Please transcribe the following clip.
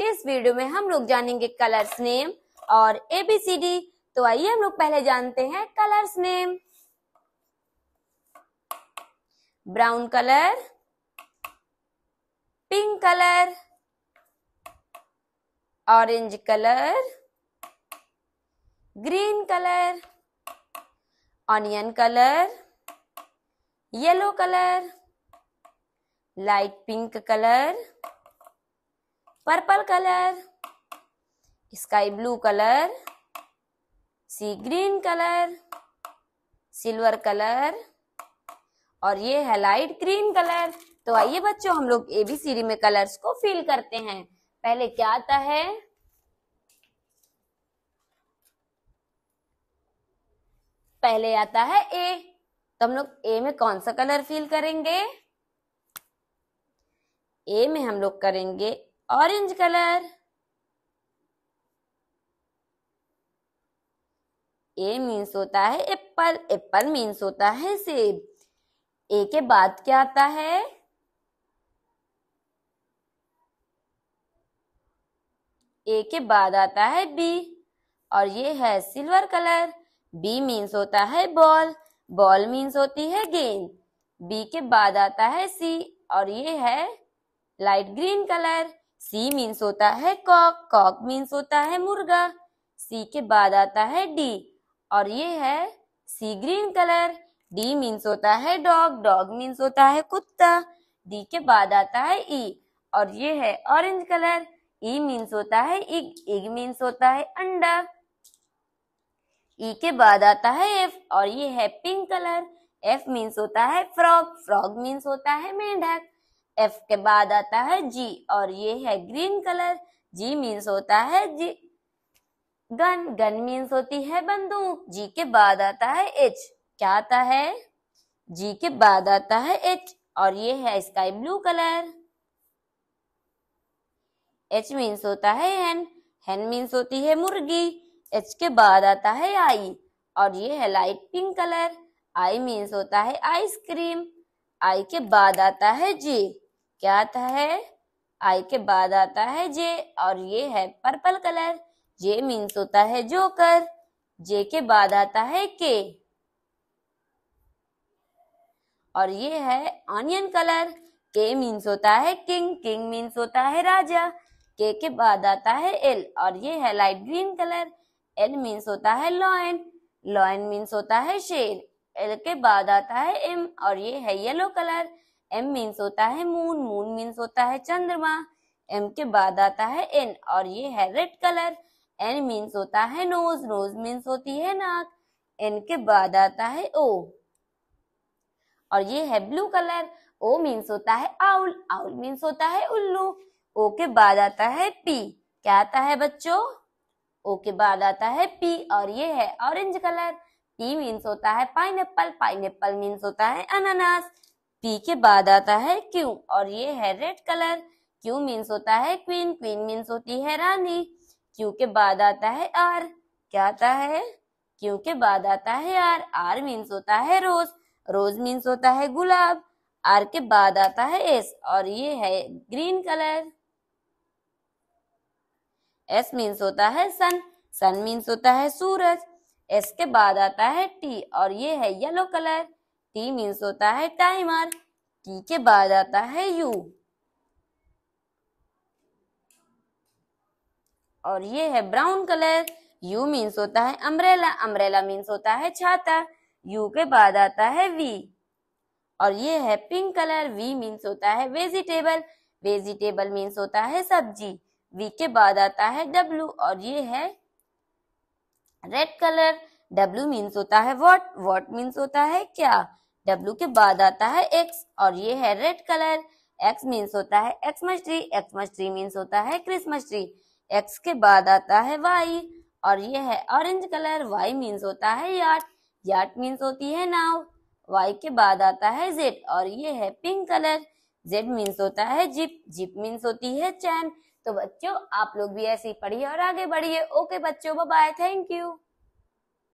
इस वीडियो में हम लोग जानेंगे कलर्स नेम और एबीसीडी तो आइए हम लोग पहले जानते हैं colours name brown colour pink colour orange colour green colour onion colour yellow colour light pink colour purple colour sky blue colour sea green colour silver colour और ये है लाइट ग्रीन कलर तो आइए बच्चों हम लोग एबीसीडी में colours को फील करते हैं पहले क्या आता है पहले आता है ए तो हम लोग ए में कौन सा कलर फील करेंगे ए में हम लोग करेंगे orange color ए मीन्स होता है एप्पल एप्पल मीन्स होता है सेब ए के बाद क्या आता है ए के बाद आता है बी और ये है सिल्वर कलर बी मीन्स होता है बॉल बॉल मीन्स होती है गेंद बी के बाद आता है सी और ये है light green colour C means होता है कॉक कॉक मीन्स होता है मुर्गा सी के बाद आता है डी और ये है sea green colour D means होता है डॉग डॉग मीन्स होता है कुत्ता डी के बाद आता है ई e और ये है ऑरेंज कलर ई मीन्स होता है इग इग मीन्स होता है अंडा ई e के बाद आता है एफ और ये है पिंक कलर एफ मीन्स होता है फ्रॉग फ्रॉग मीन्स होता है मेंढक एफ के बाद आता है जी और ये है ग्रीन कलर जी मीन्स होता है जी गन गन मीन्स होती है बंदूक जी के बाद आता है एच क्या आता है जी के बाद आता है एच और ये है sky blue colour H means होता है हैन हैन मीन्स होती है मुर्गी एच के बाद आता है आई और ये है light pink colour I means होता है आइसक्रीम आई के बाद आता है जी क्या आता है आई के बाद आता है जे और ये है पर्पल कलर जे मीन्स होता है जोकर जे के बाद आता है के और ये है ऑनियन कलर के मीन्स होता है किंग किंग मीन्स होता है राजा के के बाद आता है एल और ये है light green colour L means होता है लॉयन लॉयन मीन्स होता है शेर एल के बाद आता है एम और ये है येलो कलर एम मीन्स होता है मून मून मीन्स होता है चंद्रमा एम के बाद आता है एन और ये है रेड कलर एन मीन्स होता है नोज नोज मीन्स होती है नाक एन के बाद आता है ओ और ये है ब्लू कलर ओ मीन्स होता है आउल आउल मीन्स होता है उल्लू ओ के बाद आता है पी क्या आता है बच्चों ओ के बाद आता है पी और ये है ऑरेंज कलर पी मीन्स होता है pineapple pineapple means होता है अनानास पी के बाद आता है क्यू और ये है रेड कलर क्यू मीन्स होता है क्वीन क्वीन मीन्स होती है रानी क्यू के बाद आता है आर क्या आता है क्यू के बाद आता है आर आर मीन्स होता है रोज रोज मीन्स होता है गुलाब आर के बाद आता है एस और ये है ग्रीन कलर एस मीन्स होता है सन सन मीन्स होता है सूरज एस के बाद आता है टी और ये है येलो कलर टी मीन्स होता है टाइमर टी के बाद आता है यू और ये है ब्राउन कलर यू मीन्स होता है अम्ब्रेला अम्ब्रेला मीन्स होता है छाता यू के बाद आता है वी और ये है पिंक कलर वी मीन्स होता है वेजिटेबल वेजिटेबल मीन्स होता है सब्जी वी के बाद आता है डब्लू और ये है रेड कलर डब्लू मीन्स होता है वॉट वॉट मीन्स होता है क्या W के बाद आता है एक्स और ये है रेड कलर एक्स मीन्स होता है Xmas tree Xmas tree means होता है क्रिसमस ट्री X के बाद आता है वाई और ये है ऑरेंज कलर वाई मीन्स होता है याट याट मीन्स होती है नाव वाई के बाद आता है जेड और ये है पिंक कलर जेड मीन्स होता है जिप जिप मीन्स होती है चैन तो बच्चों आप लोग भी ऐसे ही पढ़िए और आगे बढ़िए ओके बच्चों बाय थैंक यू